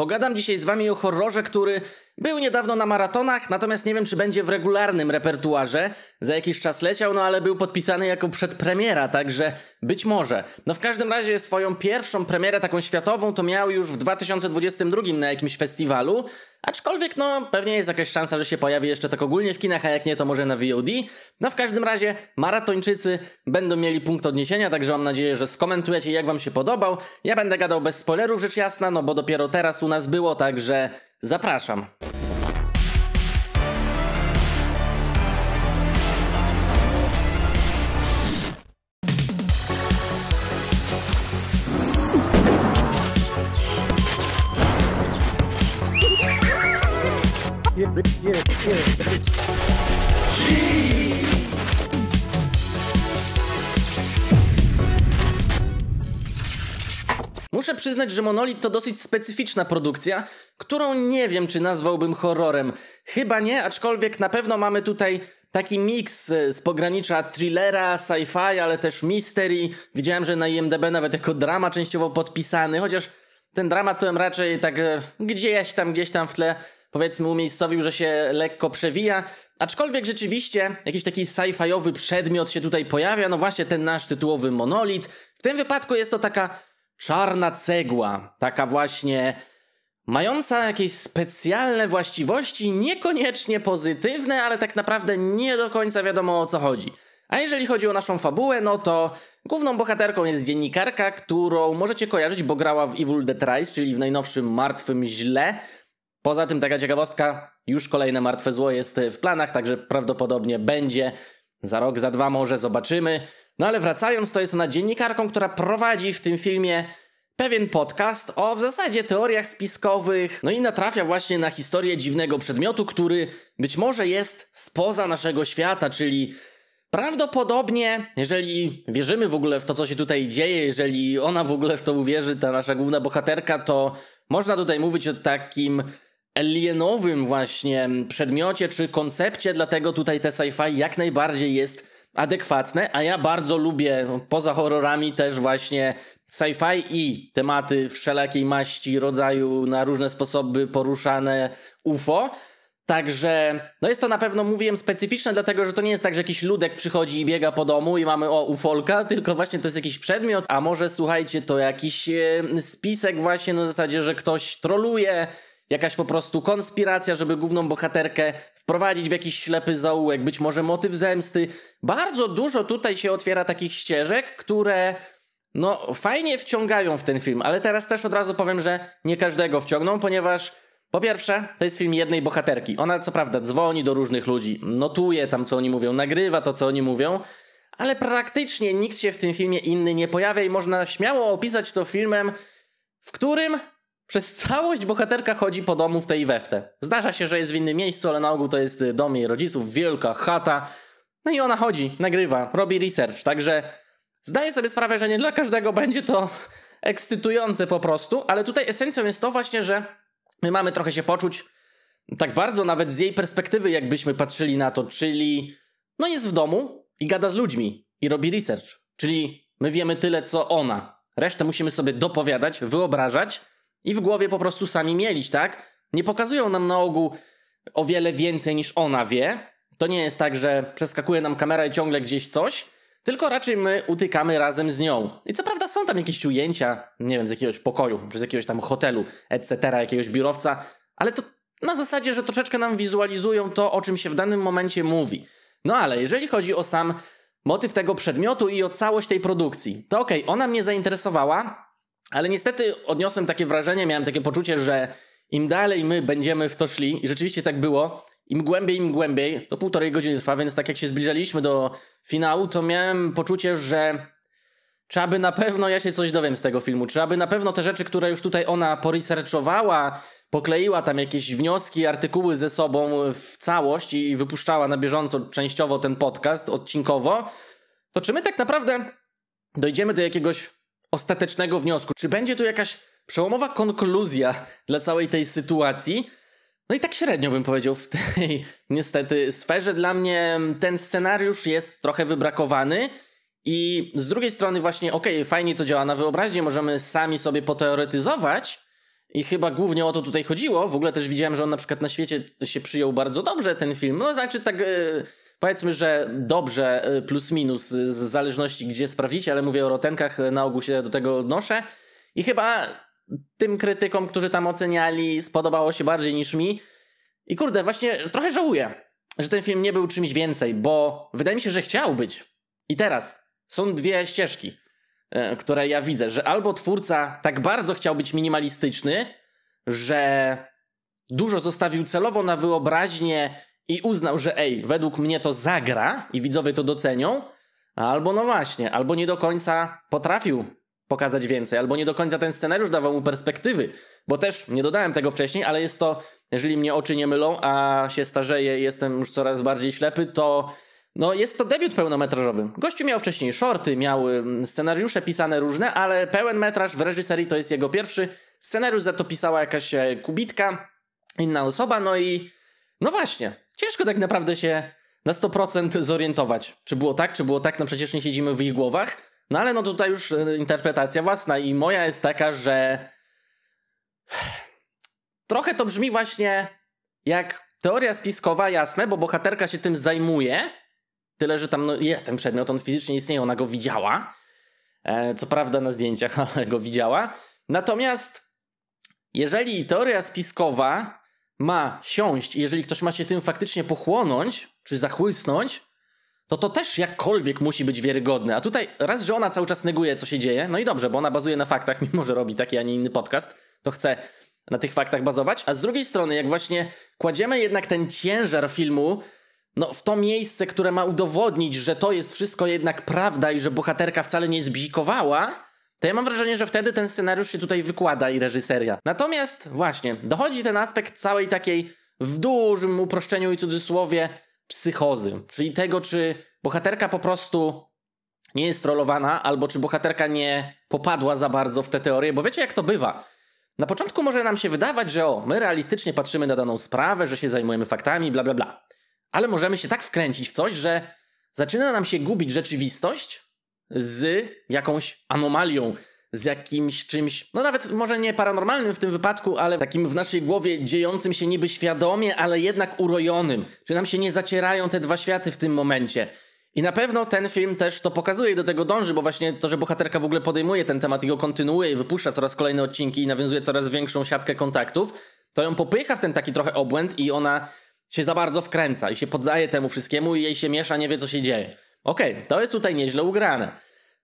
Pogadam dzisiaj z wami o horrorze, który był niedawno na maratonach, natomiast nie wiem, czy będzie w regularnym repertuarze. Za jakiś czas leciał, no ale był podpisany jako przedpremiera, także być może. No w każdym razie swoją pierwszą premierę taką światową to miał już w 2022 na jakimś festiwalu. Aczkolwiek, no, pewnie jest jakaś szansa, że się pojawi jeszcze tak ogólnie w kinach, a jak nie, to może na VOD. No w każdym razie, maratończycy będą mieli punkt odniesienia, także mam nadzieję, że skomentujecie, jak wam się podobał. Ja będę gadał bez spoilerów, rzecz jasna, no bo dopiero teraz u nas było, także Zapraszam. Yeah, yeah, yeah. muszę przyznać, że Monolith to dosyć specyficzna produkcja, którą nie wiem, czy nazwałbym horrorem. Chyba nie, aczkolwiek na pewno mamy tutaj taki miks e, z pogranicza thrillera, sci-fi, ale też mystery. Widziałem, że na IMDB nawet jako drama częściowo podpisany, chociaż ten dramat to raczej tak e, gdzieś tam, gdzieś tam w tle powiedzmy umiejscowił, że się lekko przewija. Aczkolwiek rzeczywiście jakiś taki sci-fiowy przedmiot się tutaj pojawia, no właśnie ten nasz tytułowy monolit. W tym wypadku jest to taka czarna cegła, taka właśnie mająca jakieś specjalne właściwości, niekoniecznie pozytywne, ale tak naprawdę nie do końca wiadomo o co chodzi. A jeżeli chodzi o naszą fabułę, no to główną bohaterką jest dziennikarka, którą możecie kojarzyć, bo grała w Evil Dead Rise, czyli w najnowszym Martwym Źle. Poza tym taka ciekawostka, już kolejne Martwe Zło jest w planach, także prawdopodobnie będzie za rok, za dwa może zobaczymy. No ale wracając, to jest ona dziennikarką, która prowadzi w tym filmie pewien podcast o w zasadzie teoriach spiskowych, no i natrafia właśnie na historię dziwnego przedmiotu, który być może jest spoza naszego świata, czyli prawdopodobnie, jeżeli wierzymy w ogóle w to, co się tutaj dzieje, jeżeli ona w ogóle w to uwierzy, ta nasza główna bohaterka, to można tutaj mówić o takim alienowym właśnie przedmiocie czy koncepcie, dlatego tutaj te sci-fi jak najbardziej jest adekwatne, a ja bardzo lubię no, poza horrorami też właśnie sci-fi i tematy wszelakiej maści, rodzaju na różne sposoby poruszane UFO. Także no jest to na pewno, mówiłem, specyficzne, dlatego że to nie jest tak, że jakiś ludek przychodzi i biega po domu i mamy o ufolka, tylko właśnie to jest jakiś przedmiot, a może słuchajcie, to jakiś e, spisek właśnie na zasadzie, że ktoś troluje, Jakaś po prostu konspiracja, żeby główną bohaterkę wprowadzić w jakiś ślepy zaułek, być może motyw zemsty. Bardzo dużo tutaj się otwiera takich ścieżek, które no fajnie wciągają w ten film, ale teraz też od razu powiem, że nie każdego wciągną, ponieważ po pierwsze, to jest film jednej bohaterki. Ona co prawda dzwoni do różnych ludzi, notuje tam co oni mówią, nagrywa to co oni mówią, ale praktycznie nikt się w tym filmie inny nie pojawia i można śmiało opisać to filmem, w którym przez całość bohaterka chodzi po domu w tej weftę. Zdarza się, że jest w innym miejscu, ale na ogół to jest y, dom jej rodziców, wielka chata. No i ona chodzi, nagrywa, robi research, także zdaję sobie sprawę, że nie dla każdego będzie to ekscytujące po prostu, ale tutaj esencją jest to właśnie, że my mamy trochę się poczuć tak bardzo nawet z jej perspektywy, jakbyśmy patrzyli na to, czyli no jest w domu i gada z ludźmi i robi research, czyli my wiemy tyle co ona. Resztę musimy sobie dopowiadać, wyobrażać, i w głowie po prostu sami mielić, tak? Nie pokazują nam na ogół o wiele więcej niż ona wie. To nie jest tak, że przeskakuje nam kamera i ciągle gdzieś coś, tylko raczej my utykamy razem z nią. I co prawda są tam jakieś ujęcia, nie wiem, z jakiegoś pokoju, z jakiegoś tam hotelu, etc., jakiegoś biurowca, ale to na zasadzie, że troszeczkę nam wizualizują to, o czym się w danym momencie mówi. No ale jeżeli chodzi o sam motyw tego przedmiotu i o całość tej produkcji, to okej, okay, ona mnie zainteresowała, ale niestety odniosłem takie wrażenie, miałem takie poczucie, że im dalej my będziemy w to szli, i rzeczywiście tak było, im głębiej, im głębiej, to półtorej godziny trwa, więc tak jak się zbliżaliśmy do finału, to miałem poczucie, że trzeba by na pewno ja się coś dowiem z tego filmu, trzeba by na pewno te rzeczy, które już tutaj ona poresearchowała, pokleiła tam jakieś wnioski, artykuły ze sobą w całość i wypuszczała na bieżąco częściowo ten podcast odcinkowo, to czy my tak naprawdę dojdziemy do jakiegoś ostatecznego wniosku. Czy będzie tu jakaś przełomowa konkluzja dla całej tej sytuacji? No i tak średnio bym powiedział w tej niestety sferze. Dla mnie ten scenariusz jest trochę wybrakowany. I z drugiej strony właśnie, okej, okay, fajnie to działa na wyobraźni, możemy sami sobie poteoretyzować i chyba głównie o to tutaj chodziło. W ogóle też widziałem, że on na przykład na świecie się przyjął bardzo dobrze ten film. No znaczy tak e, powiedzmy, że dobrze y, plus minus y, z zależności gdzie sprawdzicie, ale mówię o rotenkach, y, na ogół się do tego odnoszę i chyba tym krytykom, którzy tam oceniali spodobało się bardziej niż mi i kurde, właśnie trochę żałuję, że ten film nie był czymś więcej, bo wydaje mi się, że chciał być. I teraz są dwie ścieżki, które ja widzę, że albo twórca tak bardzo chciał być minimalistyczny, że dużo zostawił celowo na wyobraźnię i uznał, że ej, według mnie to zagra i widzowie to docenią, albo no właśnie, albo nie do końca potrafił pokazać więcej, albo nie do końca ten scenariusz dawał mu perspektywy, bo też nie dodałem tego wcześniej, ale jest to, jeżeli mnie oczy nie mylą, a się starzeję i jestem już coraz bardziej ślepy, to no jest to debiut pełnometrażowy. Gościu miał wcześniej shorty, miał scenariusze pisane różne, ale pełen metraż w reżyserii to jest jego pierwszy. Scenariusz za to pisała jakaś e, kubitka, inna osoba, no i no właśnie, ciężko tak naprawdę się na 100% zorientować. Czy było tak, czy było tak, no przecież nie siedzimy w ich głowach. No ale no tutaj już e, interpretacja własna i moja jest taka, że trochę to brzmi właśnie jak teoria spiskowa, jasne, bo bohaterka się tym zajmuje. Tyle, że tam no, jest ten przedmiot, on fizycznie istnieje, ona go widziała. E, co prawda na zdjęciach, ale go widziała. Natomiast jeżeli teoria spiskowa ma siąść i jeżeli ktoś ma się tym faktycznie pochłonąć, czy zachłysnąć, to to też jakkolwiek musi być wiarygodne. A tutaj raz, że ona cały czas neguje, co się dzieje, no i dobrze, bo ona bazuje na faktach, mimo że robi taki, a nie inny podcast, to chce na tych faktach bazować. A z drugiej strony, jak właśnie kładziemy jednak ten ciężar filmu no, w to miejsce, które ma udowodnić, że to jest wszystko jednak prawda i że bohaterka wcale nie zbzikowała, to ja mam wrażenie, że wtedy ten scenariusz się tutaj wykłada i reżyseria. Natomiast właśnie, dochodzi ten aspekt całej takiej w dużym uproszczeniu i cudzysłowie psychozy, czyli tego, czy bohaterka po prostu nie jest trollowana, albo czy bohaterka nie popadła za bardzo w te teorie, bo wiecie jak to bywa. Na początku może nam się wydawać, że o, my realistycznie patrzymy na daną sprawę, że się zajmujemy faktami, bla bla bla. Ale możemy się tak wkręcić w coś, że zaczyna nam się gubić rzeczywistość z jakąś anomalią, z jakimś czymś, no nawet może nie paranormalnym w tym wypadku, ale takim w naszej głowie dziejącym się niby świadomie, ale jednak urojonym, że nam się nie zacierają te dwa światy w tym momencie. I na pewno ten film też to pokazuje i do tego dąży, bo właśnie to, że bohaterka w ogóle podejmuje ten temat i go kontynuuje i wypuszcza coraz kolejne odcinki i nawiązuje coraz większą siatkę kontaktów, to ją popycha w ten taki trochę obłęd i ona się za bardzo wkręca i się poddaje temu wszystkiemu i jej się miesza, nie wie co się dzieje. Okej, okay, to jest tutaj nieźle ugrane.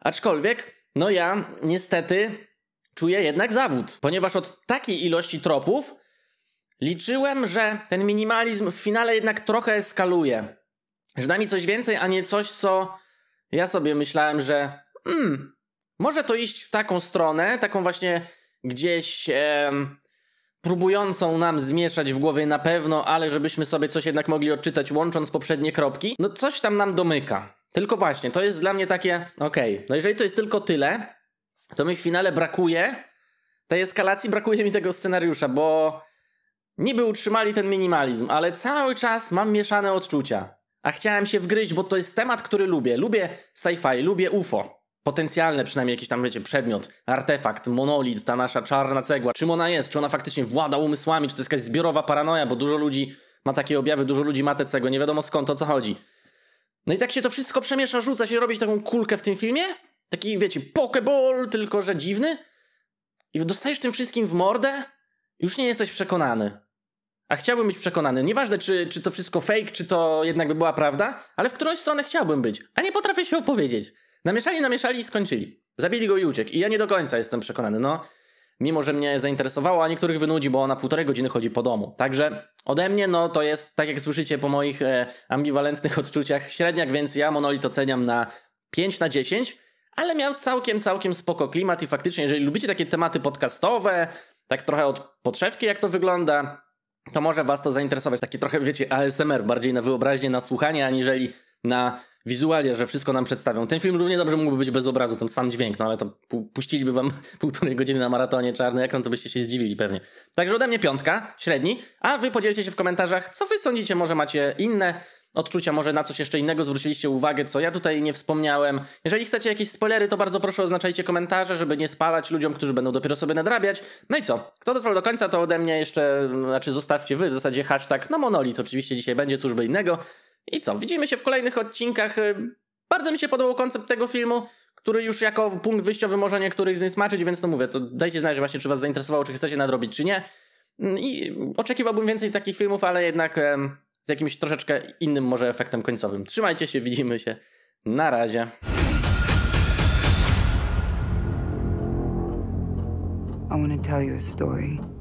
Aczkolwiek, no ja niestety czuję jednak zawód, ponieważ od takiej ilości tropów liczyłem, że ten minimalizm w finale jednak trochę eskaluje. Że da mi coś więcej, a nie coś, co ja sobie myślałem, że hmm, może to iść w taką stronę, taką właśnie gdzieś e, próbującą nam zmieszać w głowie na pewno, ale żebyśmy sobie coś jednak mogli odczytać łącząc poprzednie kropki, no coś tam nam domyka. Tylko właśnie, to jest dla mnie takie, okej, okay, no jeżeli to jest tylko tyle, to mi w finale brakuje, tej eskalacji brakuje mi tego scenariusza, bo niby utrzymali ten minimalizm, ale cały czas mam mieszane odczucia. A chciałem się wgryźć, bo to jest temat, który lubię. Lubię sci-fi, lubię UFO. Potencjalne przynajmniej jakiś tam, wiecie, przedmiot, artefakt, monolit, ta nasza czarna cegła. Czym ona jest? Czy ona faktycznie włada umysłami? Czy to jest jakaś zbiorowa paranoja? Bo dużo ludzi ma takie objawy, dużo ludzi ma te cegły. Nie wiadomo skąd o co chodzi. No i tak się to wszystko przemiesza, rzuca się, robić taką kulkę w tym filmie. Taki, wiecie, pokeball, tylko że dziwny. I dostajesz tym wszystkim w mordę. Już nie jesteś przekonany. A chciałbym być przekonany. Nieważne, czy, czy to wszystko fake, czy to jednak by była prawda, ale w którąś stronę chciałbym być. A nie potrafię się opowiedzieć. Namieszali, namieszali i skończyli. Zabili go i uciekł. I ja nie do końca jestem przekonany. No, mimo że mnie zainteresowała, a niektórych wynudzi, bo ona półtorej godziny chodzi po domu. Także ode mnie, no to jest, tak jak słyszycie po moich e, ambiwalentnych odczuciach, średniak, więc ja Monolith oceniam na 5 na 10, ale miał całkiem, całkiem spoko klimat i faktycznie, jeżeli lubicie takie tematy podcastowe, tak trochę od podszewki jak to wygląda, to może was to zainteresować. takie trochę, wiecie, ASMR bardziej na wyobraźnię, na słuchanie, aniżeli na wizualia, że wszystko nam przedstawią. Ten film równie dobrze mógłby być bez obrazu, ten sam dźwięk, no ale to pu puściliby wam półtorej godziny na maratonie czarny ekran, to byście się zdziwili pewnie. Także ode mnie piątka, średni, a wy podzielcie się w komentarzach, co wy sądzicie, może macie inne odczucia, może na coś jeszcze innego zwróciliście uwagę, co ja tutaj nie wspomniałem. Jeżeli chcecie jakieś spoilery, to bardzo proszę oznaczajcie komentarze, żeby nie spalać ludziom, którzy będą dopiero sobie nadrabiać. No i co? Kto dotrwał do końca, to ode mnie jeszcze, znaczy zostawcie wy w zasadzie hashtag, no monolit oczywiście dzisiaj będzie, cóż by innego. I co? Widzimy się w kolejnych odcinkach. Y, bardzo mi się podobał koncept tego filmu, który już jako punkt wyjściowy może niektórych zniesmaczyć, więc to no mówię, to dajcie znać właśnie, czy was zainteresowało, czy chcecie nadrobić, czy nie. Mm, I oczekiwałbym więcej takich filmów, ale jednak z jakimś troszeczkę innym może efektem końcowym. Trzymajcie się, widzimy się. Na razie. I want to tell you a story.